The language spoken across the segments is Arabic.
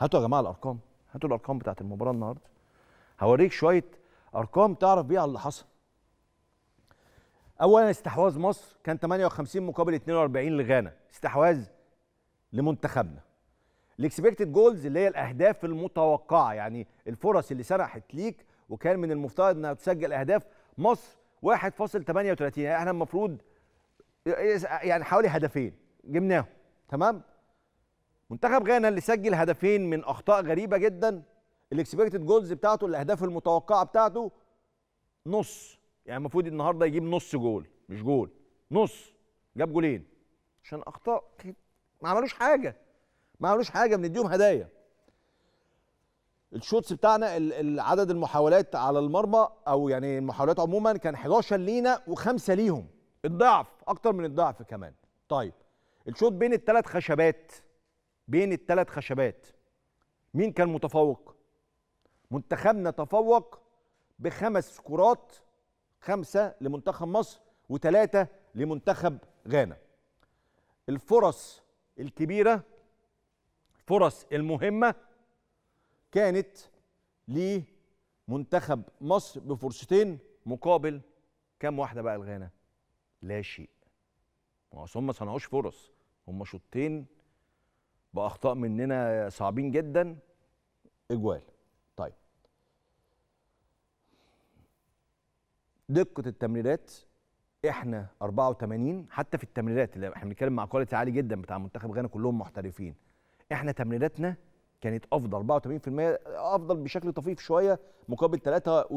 هاتوا يا جماعه الارقام هاتوا الارقام بتاعه المباراه النهارده هوريك شويه ارقام تعرف بيها اللي حصل اولا استحواذ مصر كان 58 مقابل 42 لغانا استحواذ لمنتخبنا الاكسبكتد جولز اللي هي الاهداف المتوقعه يعني الفرص اللي سرحت ليك وكان من المفترض انها تسجل اهداف مصر 1.38 يعني احنا المفروض يعني حوالي هدفين جبناهم تمام منتخب غانا اللي سجل هدفين من اخطاء غريبه جدا الاكسبكتد جولز بتاعته الاهداف المتوقعه بتاعته نص يعني المفروض النهارده يجيب نص جول مش جول نص جاب جولين عشان اخطاء ما عملوش حاجه ما عملوش حاجه بنديهم هدايا الشوتس بتاعنا عدد المحاولات على المرمى او يعني المحاولات عموما كان 11 لينا وخمسه ليهم الضعف اكتر من الضعف كمان طيب الشوط بين الثلاث خشبات بين الثلاث خشبات مين كان متفوق منتخبنا تفوق بخمس كرات خمسة لمنتخب مصر وثلاثة لمنتخب غانا الفرص الكبيرة الفرص المهمة كانت لمنتخب مصر بفرصتين مقابل كام واحدة بقى لغانا لا شيء ما هم صنعوش فرص هم شوطين باخطاء مننا صعبين جدا اجوال طيب دقه التمريرات احنا 84 حتى في التمريرات اللي احنا بنتكلم مع كواليتي عالي جدا بتاع منتخب غانا كلهم محترفين احنا تمريراتنا كانت افضل 84% افضل بشكل طفيف شويه مقابل 83%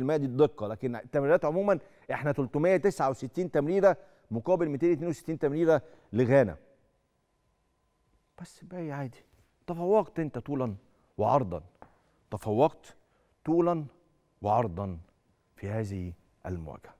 دي الدقه لكن التمريرات عموما احنا 369 تمريره مقابل 262 تمريره لغانا بس باقي إيه، عادي تفوقت انت طولا وعرضا تفوقت طولا وعرضا في هذه المواجهه